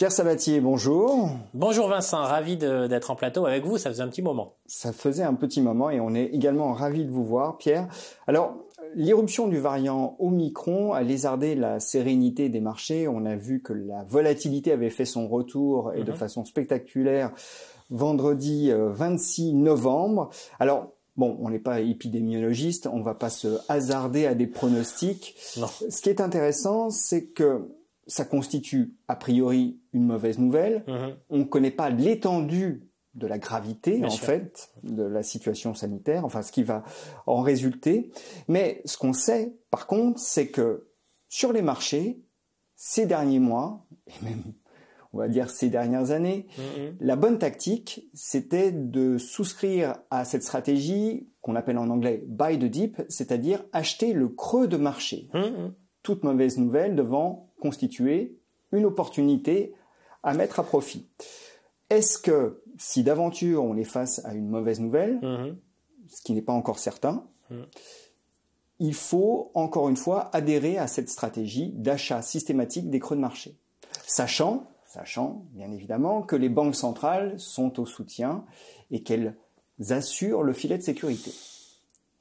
Pierre Sabatier, bonjour. Bonjour Vincent, ravi d'être en plateau avec vous, ça faisait un petit moment. Ça faisait un petit moment et on est également ravi de vous voir Pierre. Alors, l'irruption du variant Omicron a lézardé la sérénité des marchés, on a vu que la volatilité avait fait son retour et de mhm. façon spectaculaire vendredi 26 euh, novembre. Alors, Bon, on n'est pas épidémiologiste, on ne va pas se hasarder à des pronostics. Non. Ce qui est intéressant, c'est que ça constitue a priori une mauvaise nouvelle. Mm-hmm. On ne connaît pas l'étendue de la gravité en fait de la situation sanitaire, enfin ce qui va en résulter. Mais ce qu'on sait par contre, c'est que sur les marchés, ces derniers mois, et même on va dire ces dernières années, mm-hmm. la bonne tactique, c'était de souscrire à cette stratégie qu'on appelle en anglais buy the dip, c'est-à-dire acheter le creux de marché. Mm-hmm. Toute mauvaise nouvelle devant constituer une opportunité à mettre à profit. Est-ce que si d'aventure on est face à une mauvaise nouvelle, mhm. ce qui n'est pas encore certain, mhm. il faut encore une fois adhérer à cette stratégie d'achat systématique des creux de marché, sachant, sachant bien évidemment que les banques centrales sont au soutien et qu'elles assurent le filet de sécurité.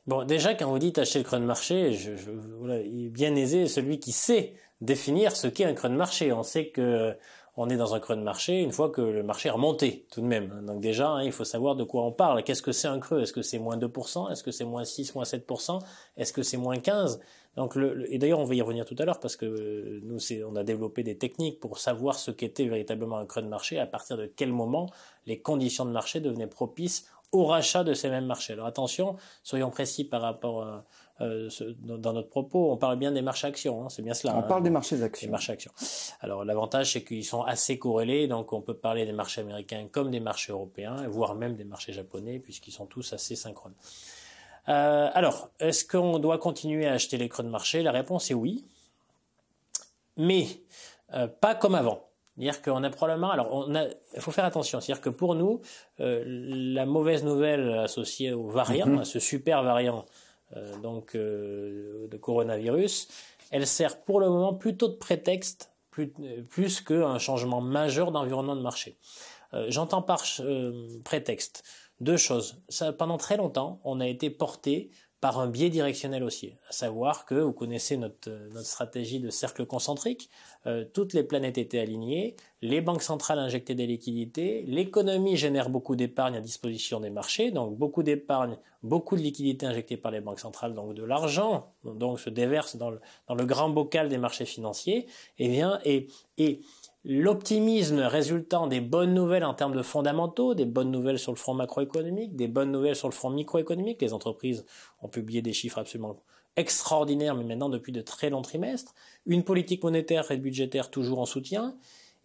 Bon, déjà, quand vous dites acheter le creux de marché, il est bien aisé celui qui sait définir ce qu'est un creux de marché. On sait que euh, on est dans un creux de marché une fois que le marché est remonté tout de même. Donc déjà, hein, il faut savoir de quoi on parle. Qu'est-ce que c'est un creux Est-ce que c'est moins 2% Est-ce que c'est moins 6, moins 7% Est-ce que c'est moins 15 Donc le, Et d'ailleurs, on va y revenir tout à l'heure parce que euh, nous, on a développé des techniques pour savoir ce qu'était véritablement un creux de marché, à partir de quel moment les conditions de marché devenaient propices au rachat de ces mêmes marchés. Alors attention, soyons précis par rapport à euh, euh, dans notre propos, on parle bien des marchés actions, hein, c'est bien cela. On hein, parle des marchés actions. Alors l'avantage, c'est qu'ils sont assez corrélés, donc on peut parler des marchés américains comme des marchés européens, voire même des marchés japonais, puisqu'ils sont tous assez synchrones. Euh, alors, est-ce qu'on doit continuer à acheter les creux de marché La réponse est oui, mais euh, pas comme avant. C'est-à-dire qu'on a probablement, alors il faut faire attention. C'est-à-dire que pour nous, la mauvaise nouvelle associée au variant, mm-hmm. à ce super variant euh, donc, euh, de coronavirus, elle sert pour le moment plutôt de prétexte plus, euh, qu'un changement majeur d'environnement de marché. J'entends par prétexte deux choses. pendant très longtemps, on a été porté par un biais directionnel aussi, à savoir que vous connaissez notre, euh, notre stratégie de cercle concentrique, euh, toutes les planètes étaient alignées, les banques centrales injectaient des liquidités, l'économie génère beaucoup d'épargne à disposition des marchés, donc beaucoup d'épargne, beaucoup de liquidités injectées par les banques centrales, donc de l'argent donc se déverse dans le, dans le grand bocal des marchés financiers, et eh bien et l'optimisme résultant des bonnes nouvelles en termes de fondamentaux, des bonnes nouvelles sur le front macroéconomique, des bonnes nouvelles sur le front microéconomique. Les entreprises ont publié des chiffres absolument extraordinaires, mais maintenant depuis de très longs trimestres. Une politique monétaire et budgétaire toujours en soutien.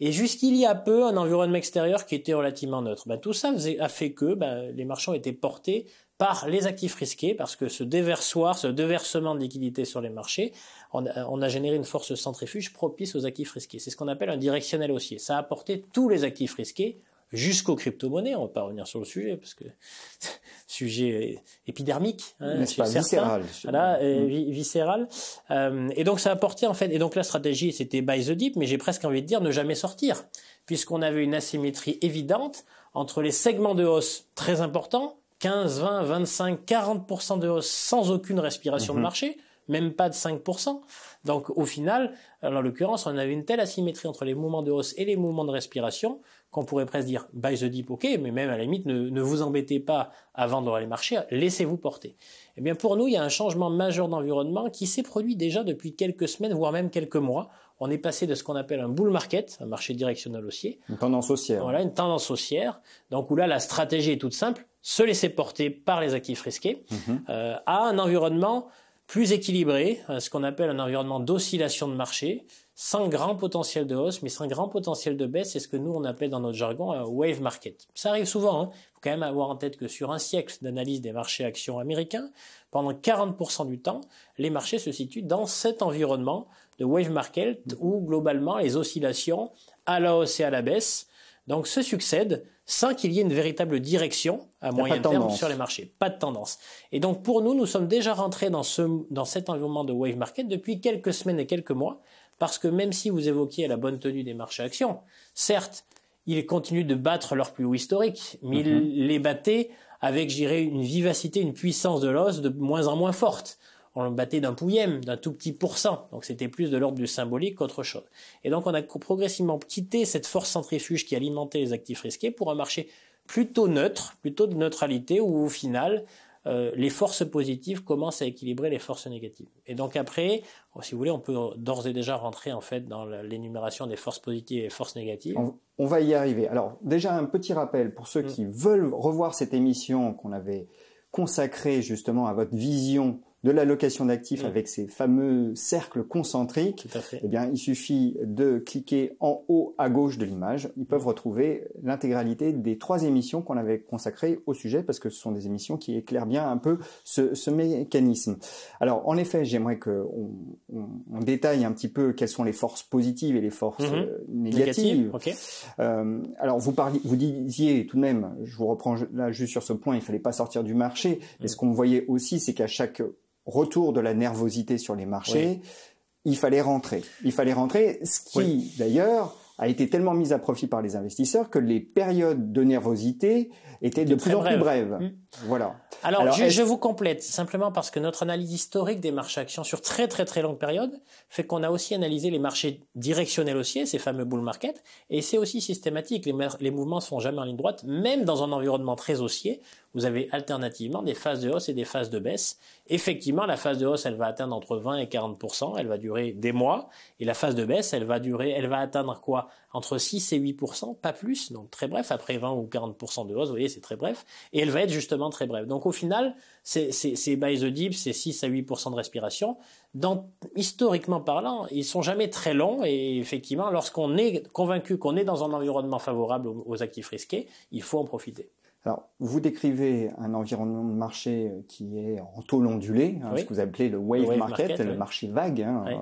Et jusqu'il y a peu, un environnement extérieur qui était relativement neutre. Ben, tout ça a fait que ben, les marchands étaient portés par les actifs risqués, parce que ce déversoir, ce déversement de liquidités sur les marchés on a, généré une force centrifuge propice aux actifs risqués. C'est ce qu'on appelle un directionnel haussier. Ça a apporté tous les actifs risqués jusqu'aux crypto-monnaies. On va pas revenir sur le sujet parce que sujet épidermique, hein, viscéral. Voilà, euh, mm. viscéral. Euh, et donc ça a porté en fait. Et donc la stratégie c'était buy the dip, mais j'ai presque envie de dire ne jamais sortir, puisqu'on avait une asymétrie évidente entre les segments de hausse très importants, 15, 20, 25, 40 de hausse sans aucune respiration de mm-hmm. marché même pas de 5%. Donc au final, en l'occurrence, on avait une telle asymétrie entre les mouvements de hausse et les mouvements de respiration qu'on pourrait presque dire buy the dip, ok, mais même à la limite, ne, vous embêtez pas à vendre dans les marchés, laissez-vous porter. Eh bien pour nous, il y a un changement majeur d'environnement qui s'est produit déjà depuis quelques semaines, voire même quelques mois. On est passé de ce qu'on appelle un bull market, un marché directionnel haussier. Une tendance haussière. Voilà, une tendance haussière. Donc où là, la stratégie est toute simple, se laisser porter par les actifs risqués, mhm. euh, à un environnement plus équilibré, euh, ce qu'on appelle un environnement d'oscillation de marché, sans grand potentiel de hausse, mais sans grand potentiel de baisse, c'est ce que nous on appelle dans notre jargon un euh, wave market. Ça arrive souvent, il hein. faut quand même avoir en tête que sur un siècle d'analyse des marchés actions américains, pendant 40% du temps, les marchés se situent dans cet environnement de wave market où globalement les oscillations à la hausse et à la baisse donc se succèdent sans qu'il y ait une véritable direction à moyen terme sur les marchés. Pas de tendance. Et donc pour nous, nous sommes déjà rentrés dans, cet environnement de wave market depuis quelques semaines et quelques mois, parce que même si vous évoquiez la bonne tenue des marchés actions, certes, ils continuent de battre leurs plus haut historique, mais ils mhm. les battaient avec, j'irais, une vivacité, une puissance de l'os de moins en moins forte on le battait d'un pouillème, d'un tout petit pourcent. Donc c'était plus de l'ordre du symbolique qu'autre chose. Et donc on a progressivement quitté cette force centrifuge qui alimentait les actifs risqués pour un marché plutôt neutre, plutôt de neutralité, où au final, euh, les forces positives commencent à équilibrer les forces négatives. Et donc après, oh, si vous voulez, on peut d'ores et déjà rentrer en fait dans l'énumération des forces positives et forces négatives. On, va y arriver. Alors déjà un petit rappel pour ceux mm. qui veulent revoir cette émission qu'on avait consacrée justement à votre vision de location d'actifs mm. avec ces fameux cercles concentriques, eh bien, il suffit de cliquer en haut à gauche de l'image. Ils peuvent retrouver l'intégralité des trois émissions qu'on avait consacrées au sujet parce que ce sont des émissions qui éclairent bien un peu ce, mécanisme. Alors, en effet, j'aimerais qu'on on, détaille un petit peu quelles sont les forces positives et les forces mm-hmm. euh, négatives. Euh, alors, vous, parliez, vous disiez tout de même, je vous reprends là juste sur ce point, il fallait pas sortir du marché. Mm. Et ce qu'on voyait aussi, c'est qu'à chaque retour de la nervosité sur les marchés, il fallait rentrer. Il fallait rentrer, ce qui d'ailleurs a été tellement mis à profit par les investisseurs que les périodes de nervosité était de plus en plus brève. Mm. Voilà. Alors, je, je, vous complète simplement parce que notre analyse historique des marchés actions sur très très très longue période fait qu'on a aussi analysé les marchés directionnels haussiers, ces fameux bull market, et c'est aussi systématique. Les, les mouvements ne se font jamais en ligne droite, même dans un environnement très haussier. Vous avez alternativement des phases de hausse et des phases de baisse. Effectivement, la phase de hausse, elle va atteindre entre 20 et 40 elle va durer des mois, et la phase de baisse, elle va durer, elle va atteindre quoi entre 6 et 8 pas plus, donc très bref, après 20 ou 40 de hausse, vous voyez, c'est très bref, et elle va être justement très bref. Donc au final, c'est by the deep, c'est 6 à 8 de respiration. historiquement parlant, ils sont jamais très longs, et effectivement, lorsqu'on est convaincu qu'on est dans un environnement favorable aux actifs risqués, il faut en profiter. Alors, vous décrivez un environnement de marché euh, qui est en taux ondulé, hein, ce que vous appelez le wave, market, le marché vague. Hein, euh,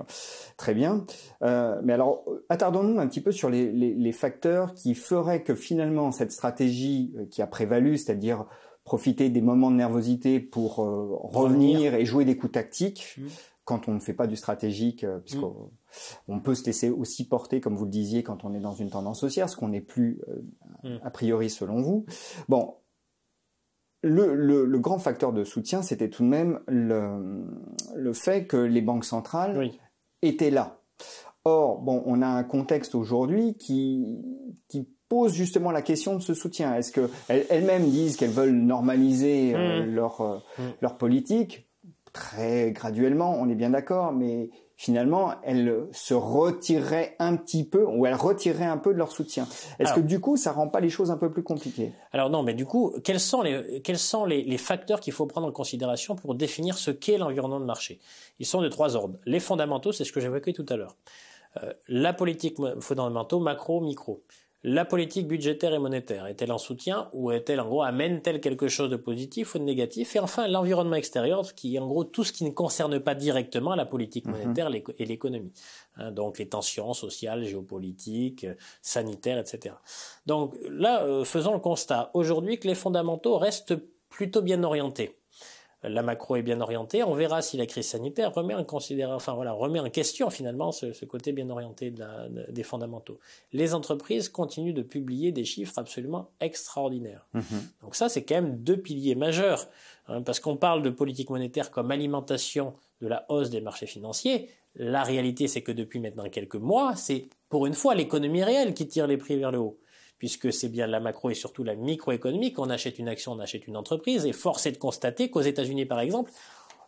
Très bien. Euh, mais alors, attardons-nous un petit peu sur les, facteurs qui feraient que finalement cette stratégie qui a prévalu, c'est-à-dire profiter des moments de nervosité pour revenir, et jouer des coups tactiques, mmh. quand on ne fait pas du stratégique, puisqu'on mmh. On peut se laisser aussi porter, comme vous le disiez, quand on est dans une tendance haussière, ce qu'on n'est plus euh, mm. a priori selon vous. Bon, le, grand facteur de soutien, c'était tout de même le, fait que les banques centrales étaient là. Or, bon, on a un contexte aujourd'hui qui, pose justement la question de ce soutien. Est-ce quelles elles-mêmes disent qu'elles veulent normaliser euh, mm. leur, euh, mm. leur politique très graduellement, on est bien d'accord, mais finalement, elles se retireraient un petit peu, ou elles retireraient un peu de leur soutien. Est-ce que du coup, ça ne rend pas les choses un peu plus compliquées Alors non, mais du coup, quels sont les, facteurs qu'il faut prendre en considération pour définir ce qu'est l'environnement de marché Ils sont de trois ordres. Les fondamentaux, c'est ce que j'évoquais tout à l'heure. Euh, la politique fondamentaux, macro, micro la politique budgétaire et monétaire Est-elle en soutien ou est-elle en gros amène-t-elle quelque chose de positif ou de négatif Et enfin l'environnement extérieur, qui est en gros tout ce qui ne concerne pas directement la politique mm-hmm. monétaire et l'économie. Hein, donc les tensions sociales, géopolitiques, sanitaires, etc. Donc là, euh, faisons le constat aujourd'hui que les fondamentaux restent plutôt bien orientés la macro est bien orientée. On verra si la crise sanitaire remet en question finalement ce, côté bien orienté des fondamentaux. Les entreprises continuent de publier des chiffres absolument extraordinaires. Mmh Donc ça, c'est quand même deux piliers majeurs, hein, parce qu'on parle de politique monétaire comme alimentation de la hausse des marchés financiers. La réalité, c'est que depuis maintenant quelques mois, c'est pour une fois l'économie réelle qui tire les prix vers le haut puisque c'est bien la macro et surtout la microéconomie. qu'on on achète une action, on achète une entreprise. Et force est de constater qu'aux États-Unis, par exemple,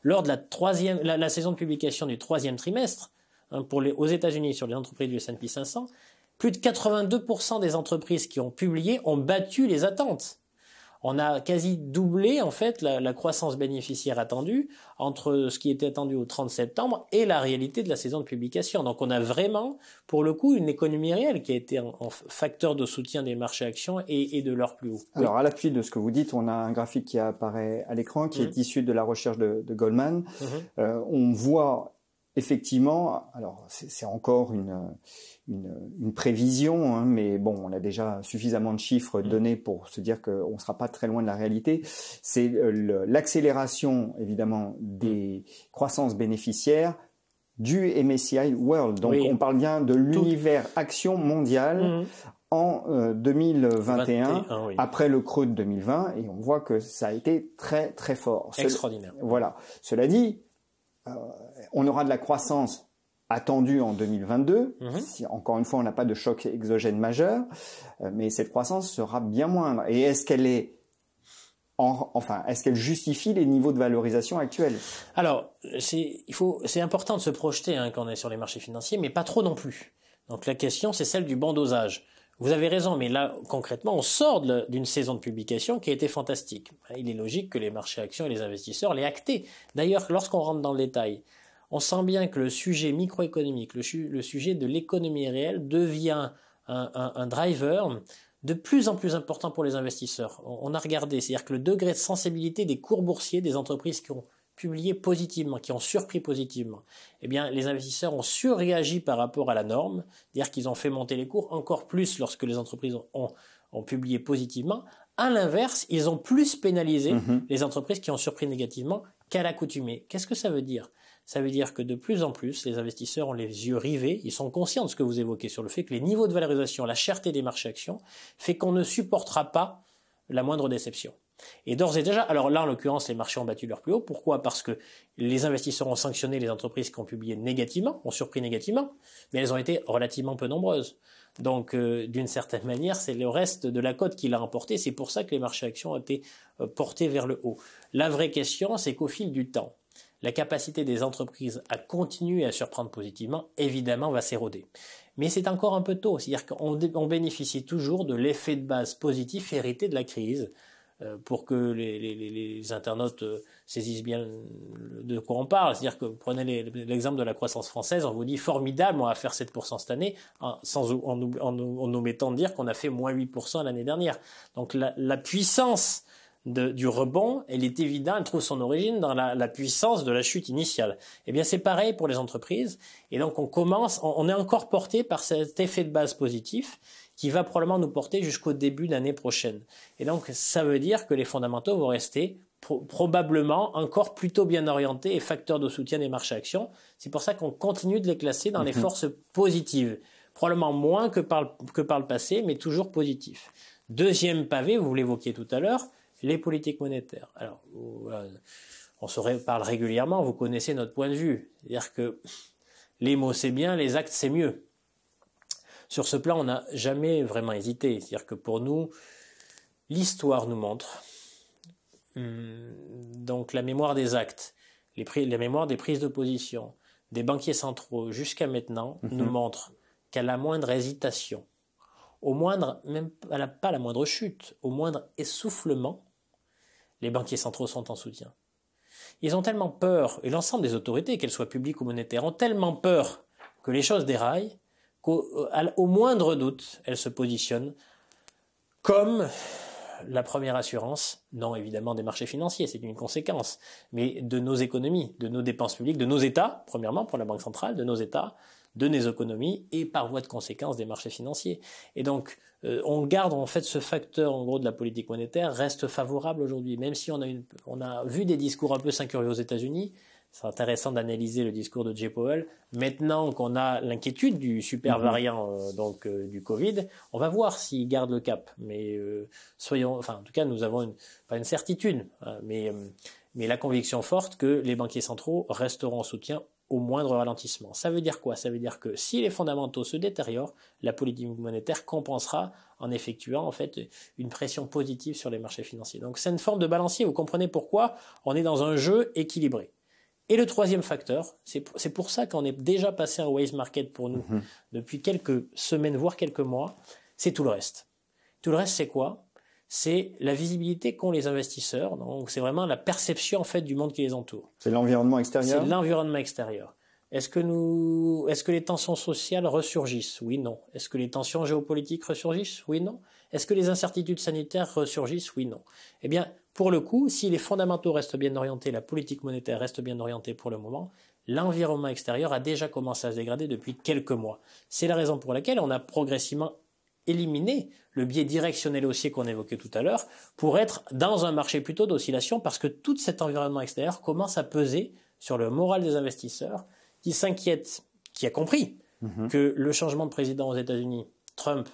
lors de la, saison de publication du troisième trimestre, hein, pour aux États-Unis sur les entreprises du S&P 500, plus de 82% des entreprises qui ont publié ont battu les attentes on a quasi doublé en fait la, croissance bénéficiaire attendue entre ce qui était attendu au 30 septembre et la réalité de la saison de publication. Donc on a vraiment, pour le coup, une économie réelle qui a été en, facteur de soutien des marchés actions et, de leur plus haut. Alors à l'appui de ce que vous dites, on a un graphique qui apparaît à l'écran qui mmh. est issu de la recherche de, Goldman. Mmh. Euh, on voit effectivement, alors c'est encore une, une, prévision, hein, mais bon, on a déjà suffisamment de chiffres mm. donnés pour se dire qu'on ne sera pas très loin de la réalité. C'est euh, l'accélération, évidemment, des croissances bénéficiaires du MSCI World. Donc on parle bien de l'univers action mondiale mm. en 2021, euh, après le creux de 2020, et on voit que ça a été très très fort. Extraordinaire. voilà. Cela dit, euh, on aura de la croissance attendue en 2022. Mhm. Si, encore une fois, on n'a pas de choc exogène majeur, euh, mais cette croissance sera bien moindre. Et est-ce qu'elle est, enfin, qu'elle justifie les niveaux de valorisation actuels Alors, c'est important de se projeter hein, quand on est sur les marchés financiers, mais pas trop non plus. Donc la question, c'est celle du bandosage. Vous avez raison, mais là, concrètement, on sort d'une saison de publication qui a été fantastique. Il est logique que les marchés actions et les investisseurs l'aient acté. D'ailleurs, lorsqu'on rentre dans le détail, on sent bien que le sujet microéconomique, le, sujet de l'économie réelle devient un, driver de plus en plus important pour les investisseurs. On, a regardé, c'est-à-dire que le degré de sensibilité des cours boursiers des entreprises qui ont publié positivement, qui ont surpris positivement, eh bien, les investisseurs ont surréagi par rapport à la norme, c'est-à-dire qu'ils ont fait monter les cours encore plus lorsque les entreprises ont, publié positivement. À l'inverse, ils ont plus pénalisé mm-hmm. les entreprises qui ont surpris négativement qu'à l'accoutumée. Qu'est-ce que ça veut dire ça veut dire que de plus en plus, les investisseurs ont les yeux rivés, ils sont conscients de ce que vous évoquez sur le fait que les niveaux de valorisation, la cherté des marchés actions, fait qu'on ne supportera pas la moindre déception. Et d'ores et déjà, alors là en l'occurrence, les marchés ont battu leur plus haut. Pourquoi Parce que les investisseurs ont sanctionné les entreprises qui ont publié négativement, ont surpris négativement, mais elles ont été relativement peu nombreuses. Donc euh, d'une certaine manière, c'est le reste de la cote qui l'a emporté. C'est pour ça que les marchés actions ont été euh, portés vers le haut. La vraie question, c'est qu'au fil du temps, la capacité des entreprises à continuer à surprendre positivement, évidemment, va s'éroder. Mais c'est encore un peu tôt, c'est-à-dire qu'on bénéficie toujours de l'effet de base positif hérité de la crise euh, pour que les, internautes euh, saisissent bien de quoi on parle. C'est-à-dire que prenez l'exemple de la croissance française, on vous dit formidable, on va faire 7% cette année, en, sans, en, nous mettant de dire qu'on a fait moins 8% l'année dernière. Donc la puissance du rebond, elle est évidente, elle trouve son origine dans la, puissance de la chute initiale. Eh bien, c'est pareil pour les entreprises. Et donc, on commence, on, est encore porté par cet effet de base positif qui va probablement nous porter jusqu'au début de l'année prochaine. Et donc, ça veut dire que les fondamentaux vont rester probablement encore plutôt bien orientés et facteurs de soutien des marchés actions. C'est pour ça qu'on continue de les classer dans les mhm. forces positives. Probablement moins que par, le, passé, mais toujours positif. Deuxième pavé, vous l'évoquiez tout à l'heure, les politiques monétaires. Alors, on se parle régulièrement, vous connaissez notre point de vue. C'est-à-dire que les mots c'est bien, les actes c'est mieux. Sur ce plan, on n'a jamais vraiment hésité. C'est-à-dire que pour nous, l'histoire nous montre, hum, donc la mémoire des actes, la mémoire des prises de position des banquiers centraux jusqu'à maintenant mhm. nous montre qu'à la moindre hésitation, au moindre, même à pas la moindre chute, au moindre essoufflement, les banquiers centraux sont en soutien. Ils ont tellement peur, et l'ensemble des autorités, qu'elles soient publiques ou monétaires, ont tellement peur que les choses déraillent, qu'au euh, moindre doute, elles se positionnent comme la première assurance, non évidemment des marchés financiers, c'est une conséquence, mais de nos économies, de nos dépenses publiques, de nos États, premièrement pour la Banque centrale, de nos États, de nos économies et par voie de conséquence des marchés financiers. Et donc, euh, on garde en fait ce facteur en gros de la politique monétaire reste favorable aujourd'hui, même si on a, une, on a vu des discours un peu sincurieux aux États-Unis. C'est intéressant d'analyser le discours de Jay Powell. Maintenant qu'on a l'inquiétude du super mm-hmm. variant euh, donc euh, du Covid, on va voir s'il garde le cap. Mais soyons, enfin en tout cas, nous avons une, pas une certitude, hein, mais mais la conviction forte que les banquiers centraux resteront en soutien au moindre ralentissement. Ça veut dire quoi Ça veut dire que si les fondamentaux se détériorent, la politique monétaire compensera en effectuant en fait une pression positive sur les marchés financiers. Donc c'est une forme de balancier, vous comprenez pourquoi on est dans un jeu équilibré. Et le troisième facteur, c'est pour, ça qu'on est déjà passé un waste market pour nous mhm. depuis quelques semaines, voire quelques mois, c'est tout le reste. Tout le reste, c'est quoi c'est la visibilité qu'ont les investisseurs. Donc, c'est vraiment la perception en fait du monde qui les entoure. C'est l'environnement extérieur. C'est l'environnement extérieur. Est-ce que les tensions sociales ressurgissent Oui, non. Est-ce que les tensions géopolitiques ressurgissent Oui, non. Est-ce que les incertitudes sanitaires ressurgissent Oui, non. Eh bien, pour le coup, si les fondamentaux restent bien orientés, la politique monétaire reste bien orientée pour le moment, l'environnement extérieur a déjà commencé à se dégrader depuis quelques mois. C'est la raison pour laquelle on a progressivement éliminer le biais directionnel haussier qu'on évoquait tout à l'heure pour être dans un marché plutôt d'oscillation parce que tout cet environnement extérieur commence à peser sur le moral des investisseurs qui s'inquiètent, qui a compris mhm. que le changement de président aux États-Unis, Trump,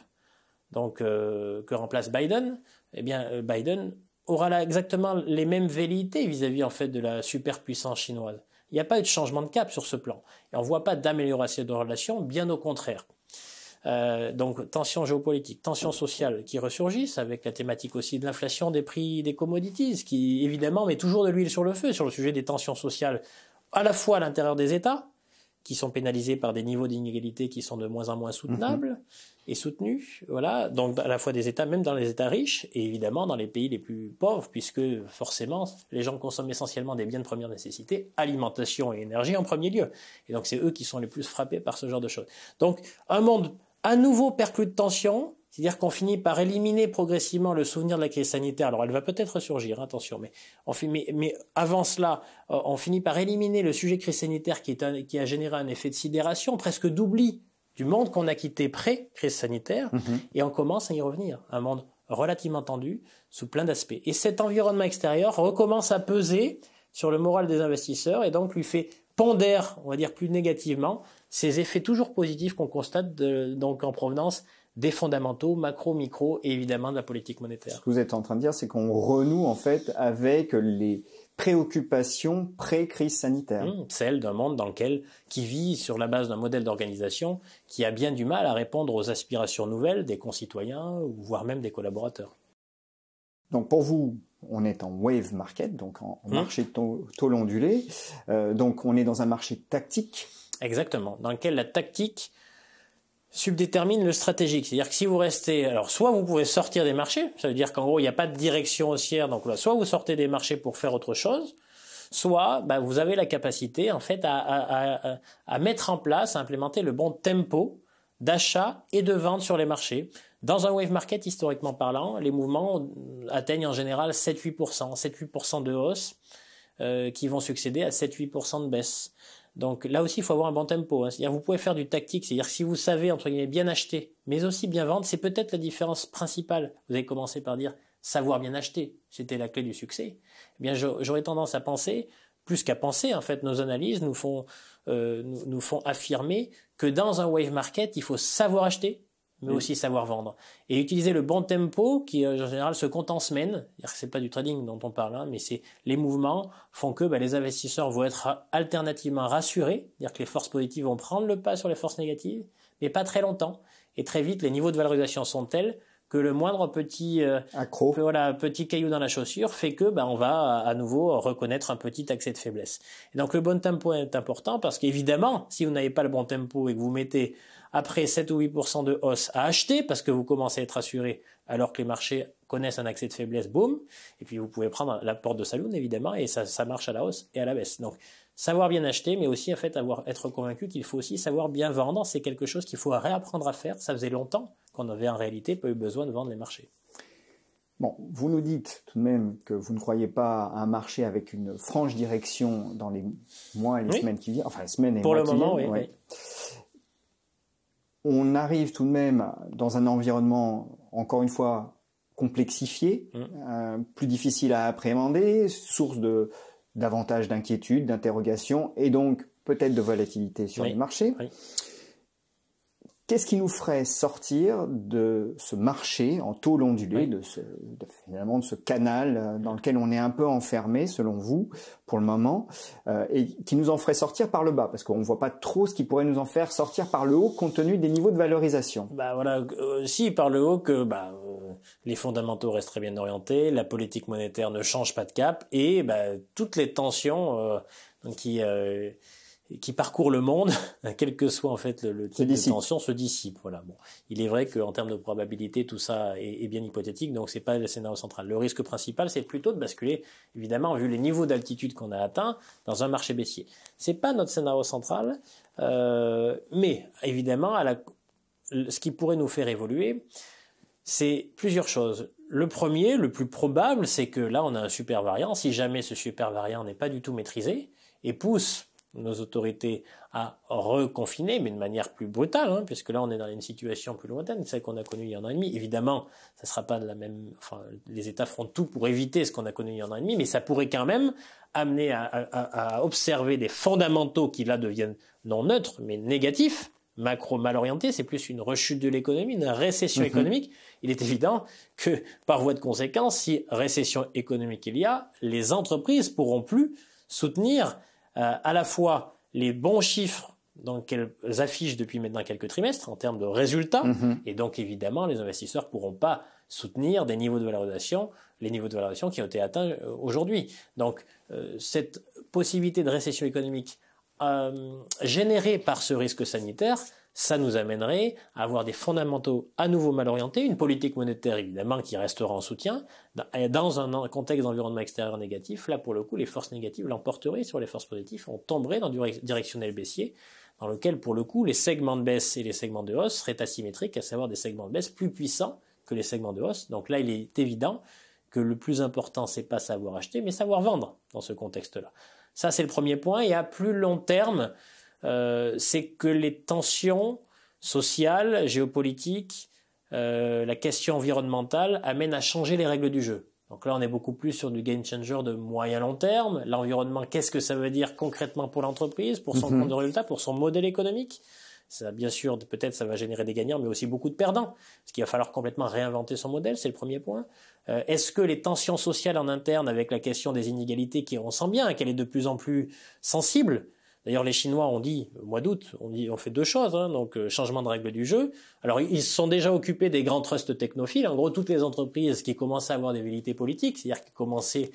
donc euh, que remplace Biden, eh bien euh, Biden aura exactement les mêmes velléités vis-à-vis en fait de la superpuissance chinoise. Il n'y a pas eu de changement de cap sur ce plan. Et on ne voit pas d'amélioration de relations, bien au contraire. Euh, donc tensions géopolitiques, tensions sociales qui ressurgissent avec la thématique aussi de l'inflation des prix des commodities, qui évidemment met toujours de l'huile sur le feu sur le sujet des tensions sociales à la fois à l'intérieur des États, qui sont pénalisés par des niveaux d'inégalité qui sont de moins en moins soutenables mhm. et soutenus, voilà, donc à la fois des États, même dans les États riches, et évidemment dans les pays les plus pauvres, puisque forcément les gens consomment essentiellement des biens de première nécessité, alimentation et énergie en premier lieu, et donc c'est eux qui sont les plus frappés par ce genre de choses. Donc un monde à nouveau perclus de tension, c'est-à-dire qu'on finit par éliminer progressivement le souvenir de la crise sanitaire. Alors elle va peut-être surgir hein, attention, mais, mais, avant cela, euh, on finit par éliminer le sujet crise sanitaire qui, a généré un effet de sidération, presque d'oubli du monde qu'on a quitté pré-crise sanitaire, mm-hmm. et on commence à y revenir. Un monde relativement tendu sous plein d'aspects. Et cet environnement extérieur recommence à peser sur le moral des investisseurs et donc lui fait pondère, on va dire plus négativement, ces effets toujours positifs qu'on constate donc en provenance des fondamentaux macro, micro et évidemment de la politique monétaire. Ce que vous êtes en train de dire, c'est qu'on renoue en fait avec les préoccupations pré-crise sanitaire. Celles mmh, celle d'un monde dans lequel, qui vit sur la base d'un modèle d'organisation qui a bien du mal à répondre aux aspirations nouvelles des concitoyens, voire même des collaborateurs. Donc pour vous, on est en wave market, donc en, mmh. marché mmh. taux, ondulé. Euh, donc on est dans un marché tactique Exactement, dans lequel la tactique subdétermine le stratégique. C'est-à-dire que si vous restez, alors soit vous pouvez sortir des marchés, ça veut dire qu'en gros il n'y a pas de direction haussière, donc là, bah, soit vous sortez des marchés pour faire autre chose, soit bah, vous avez la capacité en fait à, mettre en place, à implémenter le bon tempo d'achat et de vente sur les marchés. Dans un wave market, historiquement parlant, les mouvements atteignent en général 7-8%, 7-8% de hausse euh, qui vont succéder à 7-8% de baisse. Donc là aussi, il faut avoir un bon tempo. Hein. C'est-à-dire, vous pouvez faire du tactique. C'est-à-dire, si vous savez entre guillemets bien acheter, mais aussi bien vendre, c'est peut-être la différence principale. Vous avez commencé par dire savoir bien acheter, c'était la clé du succès. Eh bien, j'aurais tendance à penser, plus qu'à penser, en fait, nos analyses nous font euh, affirmer que dans un wave market, il faut savoir acheter, mais aussi savoir vendre. Et utiliser le bon tempo qui euh, en général se compte en semaines, c'est pas du trading dont on parle, hein, mais c'est les mouvements font que bah, les investisseurs vont être euh, alternativement rassurés, c'est-à-dire que les forces positives vont prendre le pas sur les forces négatives, mais pas très longtemps. Et très vite, les niveaux de valorisation sont tels que le moindre petit euh, voilà petit caillou dans la chaussure fait que bah, on va euh, à nouveau reconnaître un petit accès de faiblesse. donc le bon tempo est important parce qu'évidemment, si vous n'avez pas le bon tempo et que vous mettez après 7 ou 8% de hausse à acheter parce que vous commencez à être assuré alors que les marchés connaissent un accès de faiblesse, boum, et puis vous pouvez prendre la porte de saloon évidemment et ça, marche à la hausse et à la baisse. Donc savoir bien acheter, mais aussi en fait avoir être convaincu qu'il faut aussi savoir bien vendre, c'est quelque chose qu'il faut réapprendre à faire. Ça faisait longtemps qu'on n'avait en réalité pas eu besoin de vendre les marchés. Bon, vous nous dites tout de même que vous ne croyez pas à un marché avec une franche direction dans les mois et les semaines qui viennent, enfin les semaines et Pour mois le moment, oui on arrive tout de même dans un environnement, encore une fois, complexifié, mmh. euh, plus difficile à appréhender, source de davantage d'inquiétudes, d'interrogations et donc peut-être de volatilité sur les marchés. Qu'est-ce qui nous ferait sortir de ce marché en taux l'ondulé, de, ce, finalement de ce canal euh, dans lequel on est un peu enfermé, selon vous, pour le moment, euh, et qui nous en ferait sortir par le bas, parce qu'on ne voit pas trop ce qui pourrait nous en faire sortir par le haut compte tenu des niveaux de valorisation. Bah voilà, euh, si par le haut que bah, les fondamentaux restent très bien orientés, la politique monétaire ne change pas de cap, et bah, toutes les tensions qui qui parcourt le monde, quel que soit en fait le, type de tension, se dissipe. Voilà. Bon, il est vrai qu'en termes de probabilité, tout ça est, bien hypothétique, donc c'est pas le scénario central. Le risque principal, c'est plutôt de basculer, évidemment, vu les niveaux d'altitude qu'on a atteints, dans un marché baissier. C'est pas notre scénario central, euh, mais évidemment, à la, ce qui pourrait nous faire évoluer, c'est plusieurs choses. Le premier, le plus probable, c'est que là, on a un super variant. Si jamais ce super variant n'est pas du tout maîtrisé et pousse nos autorités à reconfiner, mais de manière plus brutale, hein, puisque là on est dans une situation plus lointaine, celle qu'on a connue il y a un an et demi. Évidemment, ça sera pas de la même. Enfin, les États feront tout pour éviter ce qu'on a connu il y a un an et demi, mais ça pourrait quand même amener à, à, à observer des fondamentaux qui là deviennent non neutres, mais négatifs, macro mal orienté, c'est plus une rechute de l'économie, une récession mm-hmm. économique. Il est évident que par voie de conséquence, si récession économique il y a, les entreprises pourront plus soutenir euh, à la fois les bons chiffres qu'elles affichent depuis maintenant quelques trimestres en termes de résultats. Mhm. Et donc, évidemment, les investisseurs pourront pas soutenir des niveaux de valorisation, les niveaux de valorisation qui ont été atteints euh, aujourd'hui. Donc, euh, cette possibilité de récession économique générée par ce risque sanitaire, ça nous amènerait à avoir des fondamentaux à nouveau mal orientés, une politique monétaire évidemment qui restera en soutien, dans un contexte d'environnement extérieur négatif, là pour le coup les forces négatives l'emporteraient sur les forces positives, on tomberait dans du directionnel baissier, dans lequel pour le coup les segments de baisse et les segments de hausse seraient asymétriques, à savoir des segments de baisse plus puissants que les segments de hausse. Donc là il est évident que le plus important c'est pas savoir acheter mais savoir vendre dans ce contexte-là. Ça c'est le premier point et à plus long terme, euh, c'est que les tensions sociales, géopolitiques, euh, la question environnementale amènent à changer les règles du jeu. Donc là, on est beaucoup plus sur du game changer de moyen long terme. L'environnement, qu'est-ce que ça veut dire concrètement pour l'entreprise, pour son mhm. compte de résultat, pour son modèle économique bien sûr, peut-être ça va générer des gagnants, mais aussi beaucoup de perdants, parce qu'il va falloir complètement réinventer son modèle, c'est le premier point. Euh, est-ce que les tensions sociales en interne, avec la question des inégalités, qui on sent bien qu'elle est de plus en plus sensible, D'ailleurs, les Chinois ont dit, au euh, mois d'août, on, dit, on fait deux choses, hein. donc euh, changement de règle du jeu. Alors, ils se sont déjà occupés des grands trusts technophiles, en gros, toutes les entreprises qui commençaient à avoir des vérités politiques, c'est-à-dire qui commençaient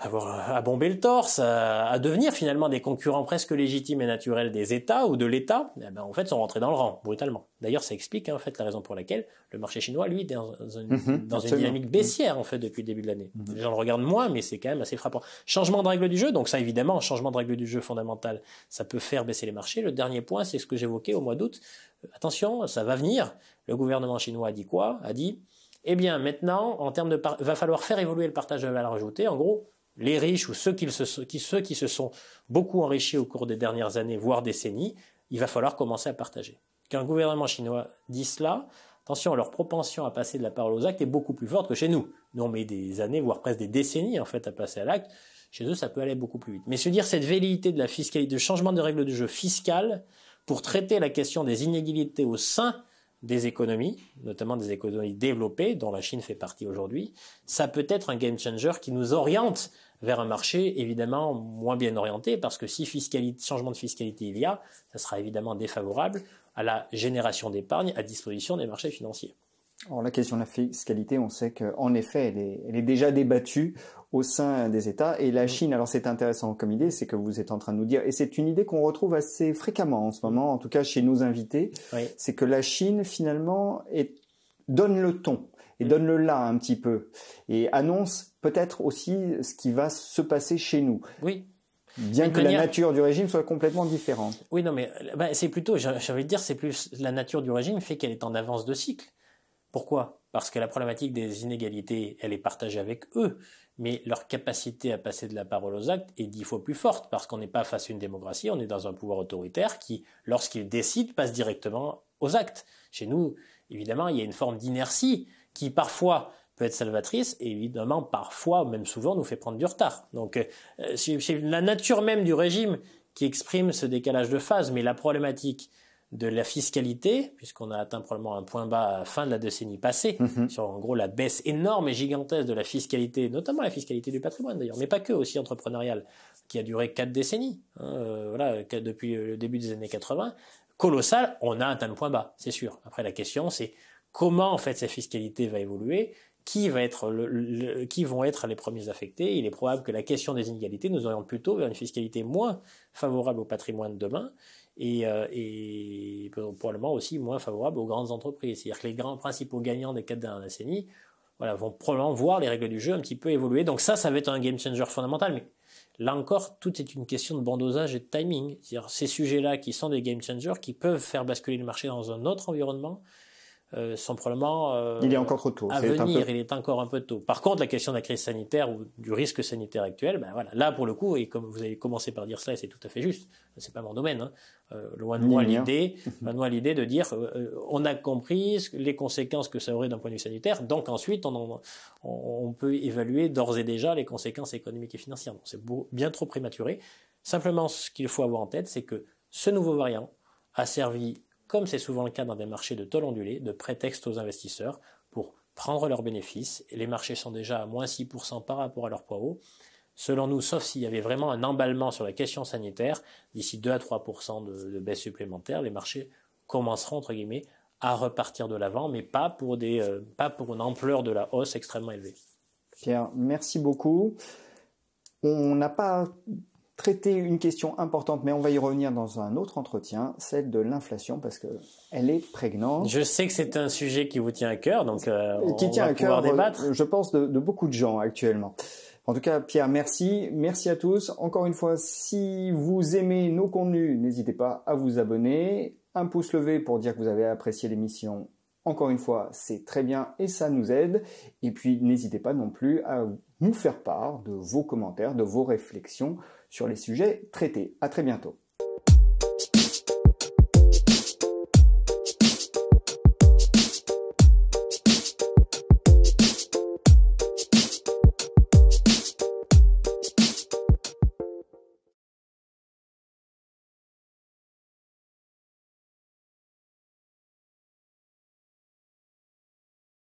avoir euh, à bomber le torse, à, devenir finalement des concurrents presque légitimes et naturels des États ou de l'État, eh ben, en fait, sont rentrés dans le rang brutalement. D'ailleurs, ça explique hein, en fait la raison pour laquelle le marché chinois, lui, est dans, une, mhm, dynamique mhm. baissière en fait depuis le début de l'année. Mhm. Les gens le regardent moins, mais c'est quand même assez frappant. Changement de règle du jeu, donc ça évidemment, changement de règle du jeu fondamental, ça peut faire baisser les marchés. Le dernier point, c'est ce que j'évoquais au mois d'août. Euh, attention, ça va venir. Le gouvernement chinois a dit quoi A dit, eh bien, maintenant, en termes de, va falloir faire évoluer le partage de valeur ajoutée. En gros les riches ou ceux qui, se, qui, ceux qui se sont beaucoup enrichis au cours des dernières années, voire décennies, il va falloir commencer à partager. Qu'un gouvernement chinois dit cela, attention, leur propension à passer de la parole aux actes est beaucoup plus forte que chez nous. Nous, on met des années, voire presque des décennies, en fait, à passer à l'acte. Chez eux, ça peut aller beaucoup plus vite. Mais se dire cette velléité de la fiscalité, de changement de règles de jeu fiscales pour traiter la question des inégalités au sein des économies, notamment des économies développées, dont la Chine fait partie aujourd'hui, ça peut être un game changer qui nous oriente vers un marché évidemment moins bien orienté, parce que si changement de fiscalité il y a, ça sera évidemment défavorable à la génération d'épargne à disposition des marchés financiers. Alors la question de la fiscalité, on sait qu'en effet, elle est, déjà débattue au sein des États. Et la Chine, alors c'est intéressant comme idée, c'est que vous êtes en train de nous dire, et c'est une idée qu'on retrouve assez fréquemment en ce moment, en tout cas chez nos invités, c'est que la Chine finalement donne le ton et mhm. donne-le là un petit peu et annonce peut-être aussi ce qui va se passer chez nous. Oui. Bien que la nature du régime soit complètement différente. Oui, non, mais bah, c'est plutôt, j'ai envie de dire, c'est plus la nature du régime fait qu'elle est en avance de cycle. Pourquoi Parce que la problématique des inégalités, elle est partagée avec eux, mais leur capacité à passer de la parole aux actes est dix fois plus forte, parce qu'on n'est pas face à une démocratie, on est dans un pouvoir autoritaire qui, lorsqu'il décide, passe directement aux actes. Chez nous, évidemment, il y a une forme d'inertie qui parfois peut être salvatrice et évidemment parfois, même souvent, nous fait prendre du retard. Donc euh, c'est la nature même du régime qui exprime ce décalage de phase, mais la problématique de la fiscalité, puisqu'on a atteint probablement un point bas à la fin de la décennie passée, mhm. sur en gros la baisse énorme et gigantesque de la fiscalité, notamment la fiscalité du patrimoine d'ailleurs, mais pas que, aussi entrepreneuriale, qui a duré quatre décennies, hein, euh, voilà, depuis le début des années 80, colossal, on a atteint le point bas, c'est sûr. Après la question, c'est comment en fait cette fiscalité va évoluer, qui, vont être les premiers affectés. Il est probable que la question des inégalités nous oriente plutôt vers une fiscalité moins favorable au patrimoine de demain et, euh, probablement aussi moins favorable aux grandes entreprises. C'est-à-dire que les grands principaux gagnants des quatre dernières décennies vont probablement voir les règles du jeu un petit peu évoluer. Donc ça, ça va être un game changer fondamental. Mais là encore, tout est une question de bandosage et de timing. cest ces sujets-là qui sont des game changers, qui peuvent faire basculer le marché dans un autre environnement, euh, sont probablement euh, il est encore trop à venir. Il est encore un peu tôt. Par contre, la question de la crise sanitaire ou du risque sanitaire actuel, ben voilà, là pour le coup, et comme vous avez commencé par dire cela, c'est tout à fait juste. C'est pas mon domaine. Hein. Euh, loin de moi l'idée, loin l'idée de dire, euh, on a compris les conséquences que ça aurait d'un point de vue sanitaire. Donc ensuite, on, peut évaluer d'ores et déjà les conséquences économiques et financières. c'est bien trop prématuré. Simplement, ce qu'il faut avoir en tête, c'est que ce nouveau variant a servi comme c'est souvent le cas dans des marchés de tôle ondulée, de prétexte aux investisseurs pour prendre leurs bénéfices. Les marchés sont déjà à moins 6% par rapport à leur poids haut. Selon nous, sauf s'il y avait vraiment un emballement sur la question sanitaire, d'ici 2 à 3% de, baisse supplémentaire, les marchés commenceront, entre guillemets, à repartir de l'avant, mais pas pour, euh, pas pour une ampleur de la hausse extrêmement élevée. Pierre, merci beaucoup. On n'a pas traiter une question importante, mais on va y revenir dans un autre entretien, celle de l'inflation, parce que elle est prégnante. Je sais que c'est un sujet qui vous tient à cœur, donc euh, qui on tient à cœur, débattre. Euh, je pense de, beaucoup de gens actuellement. En tout cas, Pierre, merci. Merci à tous. Encore une fois, si vous aimez nos contenus, n'hésitez pas à vous abonner. Un pouce levé pour dire que vous avez apprécié l'émission. Encore une fois, c'est très bien et ça nous aide. Et puis, n'hésitez pas non plus à nous faire part de vos commentaires, de vos réflexions sur les sujets traités. À très bientôt.